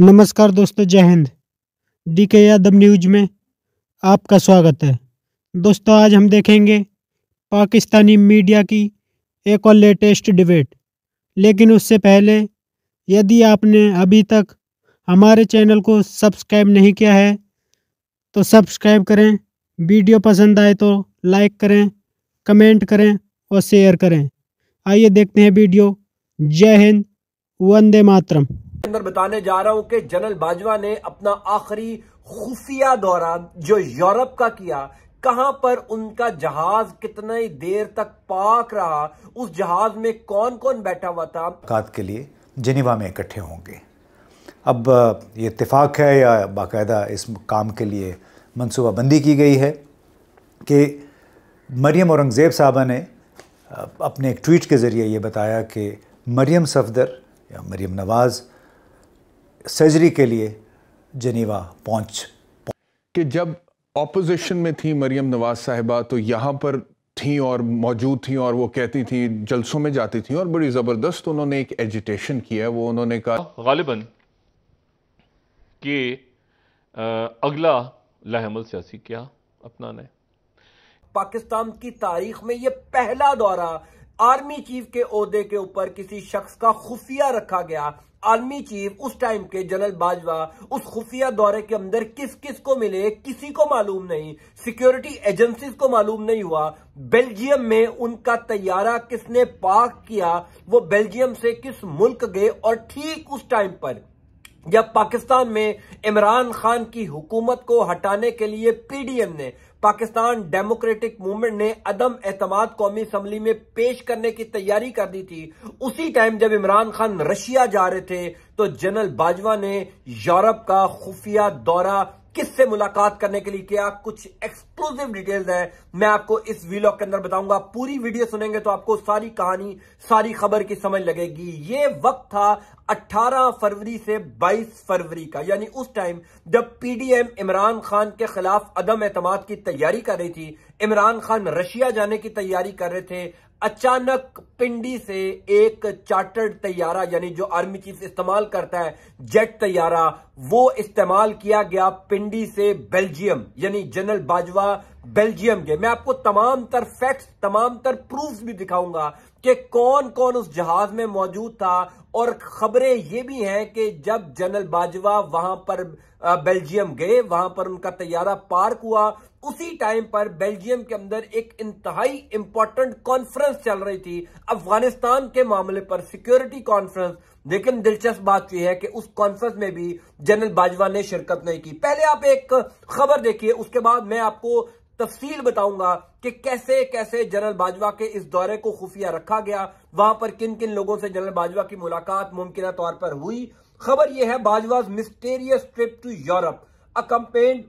नमस्कार दोस्तों जय हिंद डी के यादव न्यूज में आपका स्वागत है दोस्तों आज हम देखेंगे पाकिस्तानी मीडिया की एक और लेटेस्ट डिबेट लेकिन उससे पहले यदि आपने अभी तक हमारे चैनल को सब्सक्राइब नहीं किया है तो सब्सक्राइब करें वीडियो पसंद आए तो लाइक करें कमेंट करें और शेयर करें आइए देखते हैं वीडियो जय हिंद वंदे मातरम अंदर बताने जा रहा हूं कि जनरल बाजवा ने अपना आखिरी खुफिया दौरा जो यूरोप का किया कहां पर उनका जहाज कितना ही देर तक पाक रहा उस जहाज में कौन कौन बैठा हुआ था मुलाकात के लिए जिनेवा में इकट्ठे होंगे अब ये इतफाक़ है या बाकायदा इस काम के लिए मनसूबाबंदी की गई है कि मरियम औरंगज़ेब साहबा ने अपने एक ट्वीट के ज़रिए ये बताया कि मरियम सफदर या मरियम नवाज़ सर्जरी के लिए जनीवा पहुंच कि जब ऑपोजिशन में थी मरियम नवाज साहिबा तो यहाँ पर थी और मौजूद थी और वो कहती थी जलसों में जाती थी और बड़ी ज़बरदस्त उन्होंने एक एजिटेशन किया वो उन्होंने कहा गालिबन के अगला लहमल सियासी क्या अपना ने पाकिस्तान की तारीख में यह पहला दौरा आर्मी चीफ के अहदे के ऊपर किसी शख्स का खुफिया रखा गया आर्मी चीफ उस टाइम के जनरल बाजवा उस खुफिया दौरे के अंदर किस किस को मिले किसी को मालूम नहीं सिक्योरिटी एजेंसी को मालूम नहीं हुआ बेल्जियम में उनका तैयारा किसने पाक किया वो बेल्जियम से किस मुल्क गए और ठीक उस टाइम पर जब पाकिस्तान में इमरान खान की हुकूमत को हटाने के लिए पीडीएम ने पाकिस्तान डेमोक्रेटिक मूवमेंट ने अदम एतमाद कौमी असम्बली में पेश करने की तैयारी कर दी थी उसी टाइम जब इमरान खान रशिया जा रहे थे तो जनरल बाजवा ने यूरोप का खुफिया दौरा किससे मुलाकात करने के लिए किया कुछ एक्सक्लूसिव डिटेल्स है मैं आपको इस वीलॉग के अंदर बताऊंगा पूरी वीडियो सुनेंगे तो आपको सारी कहानी सारी खबर की समझ लगेगी ये वक्त था 18 फरवरी से 22 फरवरी का यानी उस टाइम जब पीडीएम इमरान खान के खिलाफ अदम एतमाद की तैयारी कर रही थी इमरान खान रशिया जाने की तैयारी कर रहे थे अचानक पिंडी से एक चार्टर्ड तैयारा यानी जो आर्मी चीफ इस्तेमाल करता है जेट तैयारा वो इस्तेमाल किया गया पिंडी से बेल्जियम यानी जनरल बाजवा बेल्जियम के मैं आपको तमाम तर फैक्ट्स तमाम तर प्रूफ भी दिखाऊंगा कि कौन कौन उस जहाज में मौजूद था और खबरें ये भी हैं कि जब जनरल बाजवा वहां पर बेल्जियम गए वहां पर उनका तैयारा पार्क हुआ उसी टाइम पर बेल्जियम के अंदर एक इंतहाई इंपॉर्टेंट कॉन्फ्रेंस चल रही थी अफगानिस्तान के मामले पर सिक्योरिटी कॉन्फ्रेंस लेकिन दिलचस्प बात यह है कि उस कॉन्फ्रेंस में भी जनरल बाजवा ने शिरकत नहीं की पहले आप एक खबर देखिए उसके बाद मैं आपको तफसील बताऊंगा कि कैसे कैसे जनरल बाजवा के इस दौरे को खुफिया रखा गया वहां पर किन किन लोगों से जनरल बाजवा की मुलाकात मुमकिन तौर पर हुई खबर यह है Bajwa's mysterious trip to Europe accompanied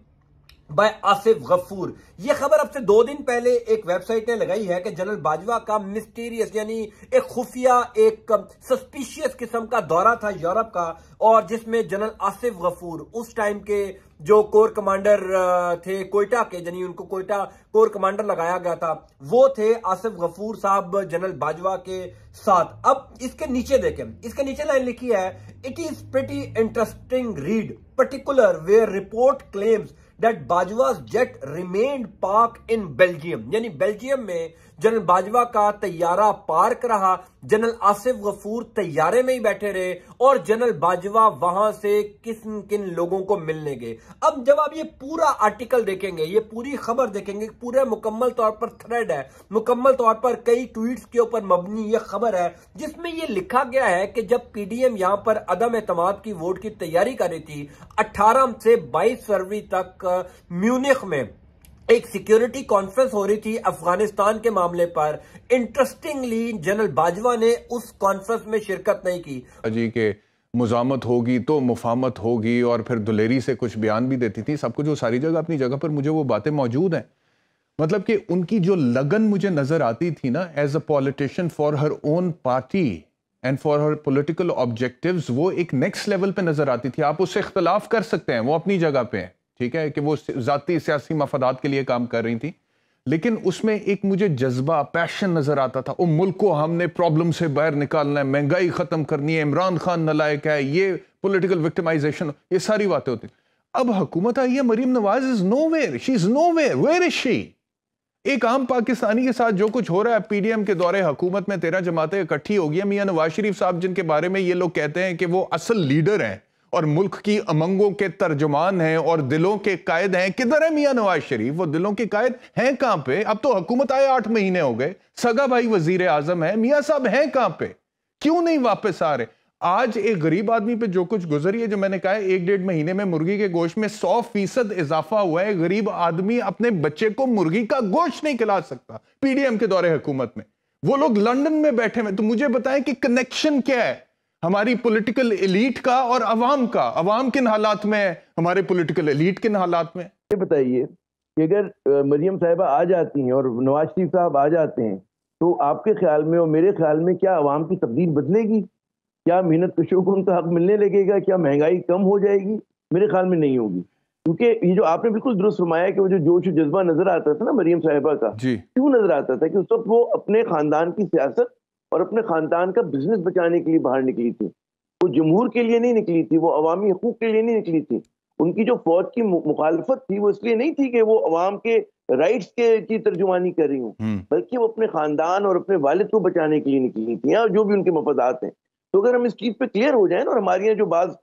by Asif Ghafoor यह खबर अब से दो दिन पहले एक वेबसाइट ने लगाई है कि जनरल बाजवा का मिस्टीरियस यानी एक खुफिया एक सस्पिशियस किस्म का दौरा था यूरोप का और जिसमें जनरल आसिफ गफूर उस टाइम के जो कोर कमांडर थे कोयटा के यानी उनको कोयटा कोर कमांडर लगाया गया था वो थे आसिफ गफूर साहब जनरल बाजवा के साथ अब इसके नीचे देखें इसके नीचे लाइन लिखी है it is pretty interesting read particular where report claims that Bajwa's jet remained park in Belgium यानी बेल्जियम में जनरल बाजवा का तैयारा पार्क रहा जनरल आसिफ गफूर तैयारे में ही बैठे रहे और जनरल बाजवा वहां से किन किन लोगों को मिलने गए अब जब आप ये पूरा आर्टिकल देखेंगे ये पूरी खबर देखेंगे पूरे मुकम्मल तौर पर थ्रेड है मुकम्मल तौर पर कई ट्वीट्स के ऊपर मबनी ये खबर है जिसमें ये लिखा गया है कि जब पीडीएम यहां पर अदम एतमाद की वोट की तैयारी कर रही थी अट्ठारह से बाईस फरवरी तक म्यूनिख में एक सिक्योरिटी कॉन्फ्रेंस हो रही थी अफगानिस्तान के मामले पर इंटरेस्टिंगली जनरल बाजवा ने उस कॉन्फ्रेंस में शिरकत नहीं की जी के मुजामत होगी तो मुफामत होगी और फिर दुलेरी से कुछ बयान भी देती थी सब कुछ वो सारी जगह अपनी जगह पर मुझे वो बातें मौजूद हैं मतलब कि उनकी जो लगन मुझे नजर आती थी ना as a politician for her own party and for her political objective वो एक नेक्स्ट लेवल पर नजर आती थी आप उससे इख्तलाफ कर सकते हैं वो अपनी जगह पे ठीक है कि वो ज़ाती सियासी मफादात के लिए काम कर रही थी लेकिन उसमें एक मुझे जज्बा पैशन नज़र आता था वो मुल्क को हमने प्रॉब्लम से बाहर निकालना है महंगाई ख़त्म करनी है इमरान खान नलायक है ये पोलिटिकल विक्टिमाइजेशन ये सारी बातें होती अब हुकूमत आई है Maryam Nawaz is nowhere she is nowhere where is she एक आम पाकिस्तानी के साथ जो कुछ हो रहा है पीडीएम के दौरे हुकूमत में तेरह जमातें इकट्ठी हो गई मियाँ नवाज शरीफ साहब जिनके बारे में ये लोग कहते हैं कि वो असल लीडर हैं और मुल्क की अमंगों के तर्जुमान हैं और दिलों के कायद हैं किधर है मियाँ नवाज शरीफ वो दिलों के कायद हैं कहाँ पे अब तो हुकूमत आए आठ महीने हो गए सगा भाई वजीर आजम है मियाँ साहब हैं कहाँ पे क्यों नहीं वापस आ रहे आज एक गरीब आदमी पे जो कुछ गुजरी है जो मैंने कहा एक डेढ़ महीने में मुर्गी के गोश्त में सौ फीसद इजाफा हुआ है गरीब आदमी अपने बच्चे को मुर्गी का गोश्त नहीं खिला सकता पीडीएम के दौरे हुकूमत में वो लोग लंदन में बैठे हुए तो मुझे बताएं कि कनेक्शन क्या है हमारी पॉलिटिकल एलीट का और अवाम का अवाम किन हालात में है हमारे पॉलिटिकल एलीट किन हालात में ये बताइए कि अगर मरियम साहिबा आ जाती हैं और नवाज शरीफ साहब आ जाते हैं तो आपके ख्याल में और मेरे ख्याल में क्या आवाम की तब्दील बदलेगी क्या मेहनत कशों को उनका हक मिलने लगेगा क्या महंगाई कम हो जाएगी मेरे ख्याल में नहीं होगी क्योंकि ये जो आपने बिल्कुल दुरुस्त फरमाया कि वो जो जोश जज्बा नजर आता था ना मरियम साहिबा का क्यों नजर आता था कि उस वक्त वो अपने खानदान की सियासत और अपने ख़ानदान का बिजनेस बचाने के लिए बाहर निकली थी वो जमहूर के लिए नहीं निकली थी वो अवामी हकूक के लिए नहीं निकली थी उनकी जो फौज की मुखालफत थी वो इसलिए नहीं थी कि वो अवाम के राइट्स के की तर्जुमानी कर रही हूँ हम्म। बल्कि वो अपने खानदान और अपने वालिद को बचाने के लिए निकली थी और जो भी उनके मफादात हैं तो अगर हम इस चीज़ पे क्लियर हो जाए और हमारे यहाँ जो बाज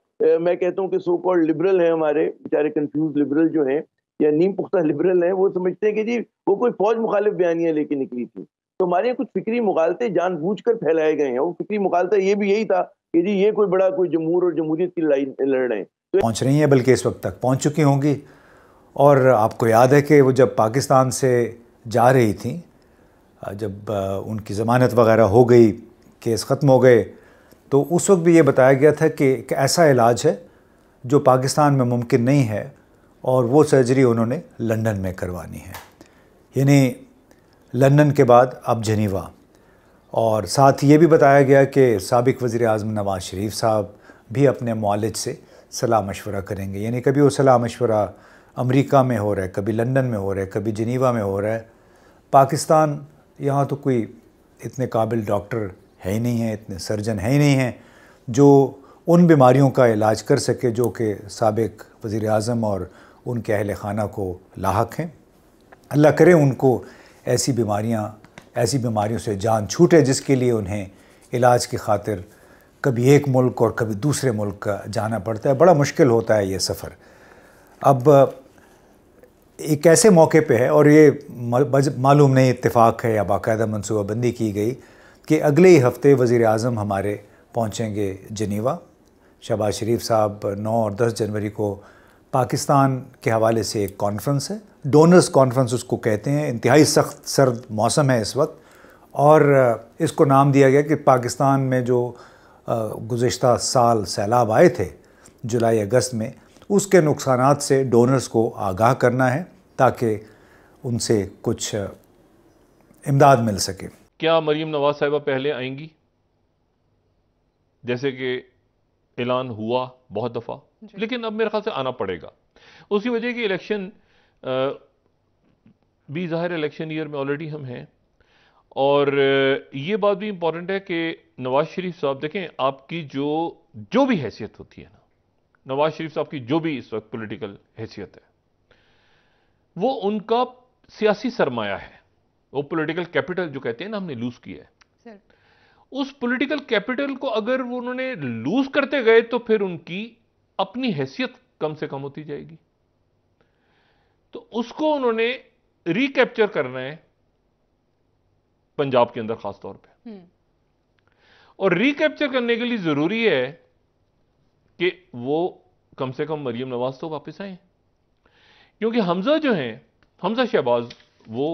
मैं कहता हूँ कि सो कॉल्ड लिबरल हैं हमारे बेचारे कंफ्यूज लिबरल जो हैं या नीम पुख्ता लिबरल हैं वो समझते हैं कि जी वो कोई फौज मुखालिफ बयानियाँ लेके निकली थी तो हमारे कुछ फिक्री मुगालते कर फैलाए गए हैं और फिक्री मुगालता ये भी यही था कि जी ये कोई बड़ा कोई जमहूर और जमहूरियत की लड़ाई लड़ रहे हैं तो पहुँच रही हैं बल्कि इस वक्त तक पहुँच चुकी होंगी और आपको याद है कि वो जब पाकिस्तान से जा रही थी जब उनकी ज़मानत वगैरह हो गई केस ख़त्म हो गए तो उस वक्त भी ये बताया गया था कि एक ऐसा इलाज है जो पाकिस्तान में मुमकिन नहीं है और वो सर्जरी उन्होंने लंदन में करवानी है यानी लंदन के बाद अब जनीवा और साथ ये भी बताया गया कि सबक वज़ी अजम नवाज़ शरीफ साहब भी अपने मालिज से सलाह मशवरा करेंगे यानी कभी वो सलाह मशवरा अमरीका में हो रहा है कभी लंदन में हो रहा है कभी जनीवा में हो रहा है पाकिस्तान यहाँ तो कोई इतने काबिल डॉक्टर है ही नहीं है इतने सर्जन है ही नहीं हैं जो उन बीमारियों का इलाज कर सके जो कि सबक वज़ी अजम और उनके अहल खाना को लाक हैं अल्लाह करे उनको ऐसी बीमारियां ऐसी बीमारियों से जान छूटे जिसके लिए उन्हें इलाज की खातिर कभी एक मुल्क और कभी दूसरे मुल्क का जाना पड़ता है बड़ा मुश्किल होता है ये सफ़र अब एक ऐसे मौके पे है और ये मालूम नहीं इतफाक़ है या बाकायदा मनसूबाबंदी की गई कि अगले ही हफ्ते वज़ी अजम हमारे पहुँचेंगे जनीवा शहबाज शरीफ साहब 9 और 10 जनवरी को पाकिस्तान के हवाले से एक कॉन्फ्रेंस है डोनर्स कॉन्फ्रेंस उसको कहते हैं इंतहाई सख्त सर्द मौसम है इस वक्त और इसको नाम दिया गया कि पाकिस्तान में जो गुज्त साल सैलाब आए थे जुलाई अगस्त में उसके नुकसान से डोनर्स को आगाह करना है ताकि उनसे कुछ इमदाद मिल सके क्या मरीम नवाज साहिबा पहले आएंगी जैसे कि ऐलान हुआ बहुत दफ़ा लेकिन अब मेरे ख्याल से आना पड़ेगा उसकी वजह की इलेक्शन भी ज़ाहिर इलेक्शन ईयर में ऑलरेडी हम हैं और ये बात भी इम्पॉर्टेंट है कि नवाज शरीफ साहब देखें आपकी जो जो भी हैसियत होती है ना नवाज शरीफ साहब की जो भी इस वक्त पॉलिटिकल हैसियत है वो उनका सियासी सरमाया है वो पॉलिटिकल कैपिटल जो कहते हैं ना हमने लूज किया है उस पॉलिटिकल कैपिटल को अगर वो उन्होंने लूज करते गए तो फिर उनकी अपनी हैसियत कम से कम होती जाएगी तो उसको उन्होंने रिकैप्चर करना है पंजाब के अंदर खास तौर पे हम्म। और रिकैप्चर करने के लिए जरूरी है कि वो कम से कम मरियम नवाज तो वापस आए क्योंकि हमजा जो हैं हमजा शहबाज वो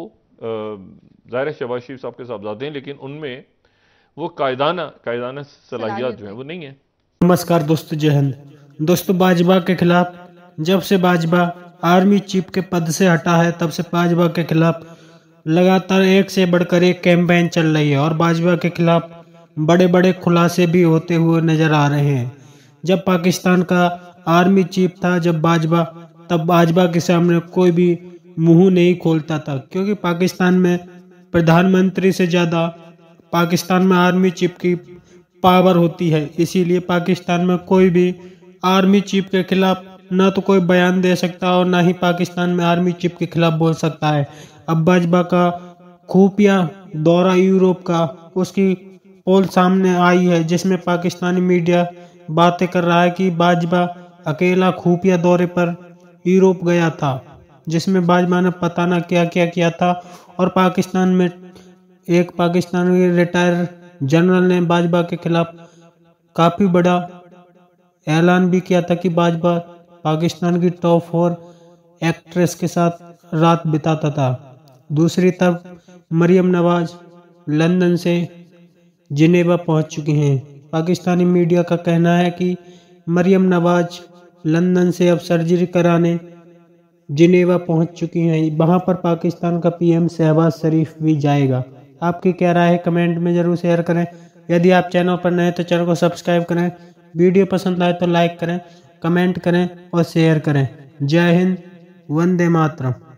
ज़ाहिर शहबाज शरीफ साहब के साहबजादे हैं लेकिन उनमें वो कायदाना कायदाना सलाहियत जो है वो नहीं है नमस्कार दोस्त जहन दोस्तों बाजबा के खिलाफ जब से बाजबा आर्मी चीफ के पद से हटा है तब से भाजपा के खिलाफ लगातार एक से बढ़कर एक कैंपेन चल रही है और भाजपा के खिलाफ बड़े बड़े खुलासे भी होते हुए नजर आ रहे हैं जब पाकिस्तान का आर्मी चीफ था जब भाजपा तब भाजपा के सामने कोई भी मुंह नहीं खोलता था क्योंकि पाकिस्तान में प्रधानमंत्री से ज़्यादा पाकिस्तान में आर्मी चीफ की पावर होती है इसीलिए पाकिस्तान में कोई भी आर्मी चीफ के खिलाफ ना तो कोई बयान दे सकता और ना ही पाकिस्तान में आर्मी चिप के खिलाफ बोल सकता है भाजपा का खुफिया दौरा यूरोप का उसकी पोल सामने आई है जिसमें पाकिस्तानी मीडिया बातें कर रहा है कि भाजपा अकेला खुफिया दौरे पर यूरोप गया था जिसमें भाजपा ने पता ना क्या क्या किया था और पाकिस्तान में एक पाकिस्तानी रिटायर जनरल ने भाजपा के खिलाफ काफ़ी बड़ा ऐलान भी किया था कि भाजपा पाकिस्तान की टॉप फोर एक्ट्रेस के साथ रात बिताता था दूसरी तरफ मरियम नवाज लंदन से जिनेवा पहुंच चुकी हैं पाकिस्तानी मीडिया का कहना है कि मरियम नवाज लंदन से अब सर्जरी कराने जिनेवा पहुंच चुकी हैं वहां पर पाकिस्तान का पीएम शहबाज शरीफ भी जाएगा आपकी क्या राय है कमेंट में ज़रूर शेयर करें यदि आप चैनल पर नए तो चैनल को सब्सक्राइब करें वीडियो पसंद आए तो लाइक करें कमेंट करें और शेयर करें जय हिंद वंदे मातरम